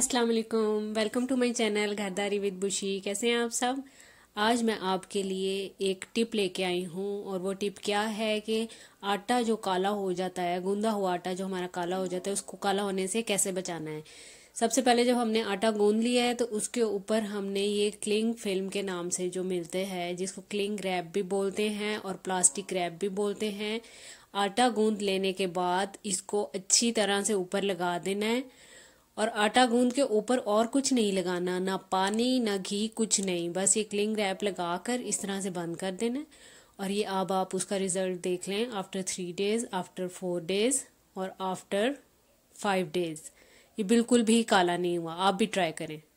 अस्सलाम welcome to my channel घरदारी with बुशी कैसे हैं आप सब आज मैं आपके लिए एक टिप लेके आई हूँ और वो टिप क्या है कि आटा जो काला हो जाता है गूंदा हुआ आटा जो हमारा काला हो जाता है उसको काला होने से कैसे बचाना है सबसे पहले जब हमने आटा गूंद लिया है तो उसके ऊपर हमने ये क्लिंग फिल्म के नाम से जो मिलते हैं जिसको क्लिंग रैप भी बोलते हैं और प्लास्टिक रैप भी बोलते हैं आटा गूंद लेने के बाद इसको अच्छी तरह से ऊपर लगा देना है और आटा गूंद के ऊपर और कुछ नहीं लगाना ना पानी ना घी कुछ नहीं बस ये क्लिंग रैप लगा कर इस तरह से बंद कर देना और ये अब आप उसका रिज़ल्ट देख लें after three days after four days और आफ्टर फाइव डेज़ ये बिल्कुल भी काला नहीं हुआ आप भी ट्राई करें